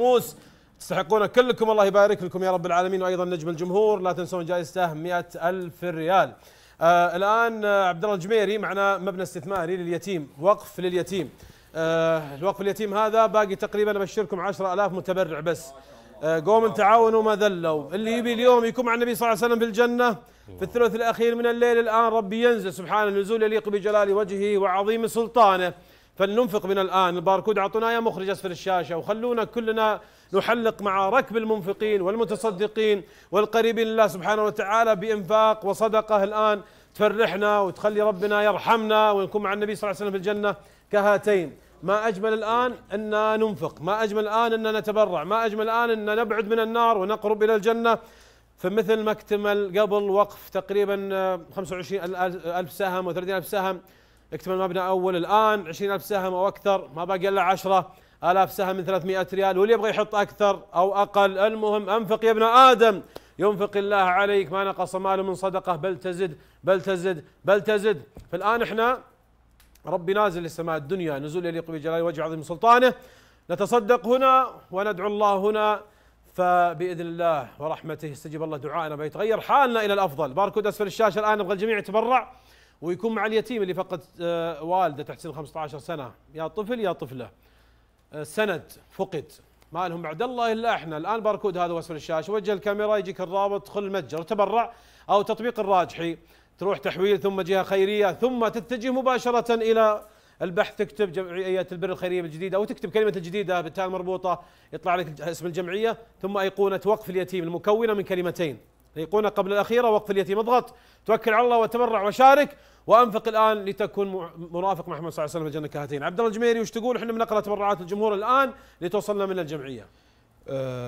موس تستحقون كلكم الله يبارك لكم يا رب العالمين وايضا نجم الجمهور لا تنسون جائزته 100 ألف ريال آه الان آه، عبد الله الجميري معنا مبنى استثماري لليتيم وقف لليتيم آه الوقف اليتيم هذا باقي تقريبا ابشركم 10000 متبرع بس آه قوم تعاونوا ما ذلوا اللي يبي اليوم يكون مع النبي صلى الله عليه وسلم في الجنه في الثلث الاخير من الليل الان ربي ينزل سبحانه نزول يليق بجلال وجهه وعظيم سلطانه فلننفق من الآن الباركود أعطونا يا مخرج أسفل الشاشة وخلونا كلنا نحلق مع ركب المنفقين والمتصدقين والقريبين لله سبحانه وتعالى بإنفاق وصدقة الآن تفرحنا وتخلي ربنا يرحمنا ونكون مع النبي صلى الله عليه وسلم في الجنة كهاتين ما أجمل الآن أن ننفق ما أجمل الآن أن نتبرع ما أجمل الآن أن نبعد من النار ونقرب إلى الجنة فمثل ما اكتمل قبل وقف تقريبا 25 ألف سهم و30 ألف سهم اكتب المبنى أول الآن 20000 سهم أو أكثر ما باقي إلا 10000 سهم من 300 ريال واللي يبغى يحط أكثر أو أقل المهم أنفق يا ابن آدم ينفق الله عليك ما نقص ماله من صدقة بل تزد بل تزد بل تزد فالآن احنا ربي نازل للسماء الدنيا نزول يليق بجلال وجه عظيم سلطانه نتصدق هنا وندعو الله هنا فباذن الله ورحمته يستجيب الله دعائنا بيتغير حالنا الى الافضل باركود اسفل الشاشه الان نبغى الجميع يتبرع ويكون مع اليتيم اللي فقد آه، والده تحت سن 15 سنه يا طفل يا طفله آه، سند فقد ما لهم بعد الله الا احنا الان باركود هذا واسفل الشاشه وجه الكاميرا يجيك الرابط خل المتجر تبرع او تطبيق الراجحي تروح تحويل ثم جهه خيريه ثم تتجه مباشره الى البحث تكتب جمعيه البر الخيريه الجديدة او تكتب كلمه الجديده بالتاء المربوطه يطلع لك اسم الجمعيه ثم ايقونه وقف اليتيم المكونه من كلمتين الايقونه قبل الأخيرة وقف اليتيم اضغط توكل على الله وتبرع وشارك وأنفق الآن لتكون مرافق محمد صلى الله عليه وسلم الجنة كهاتين عبد الله الجميري وش تقول احنا بنقرأ تبرعات الجمهور الآن لتوصلنا من الجمعية آه،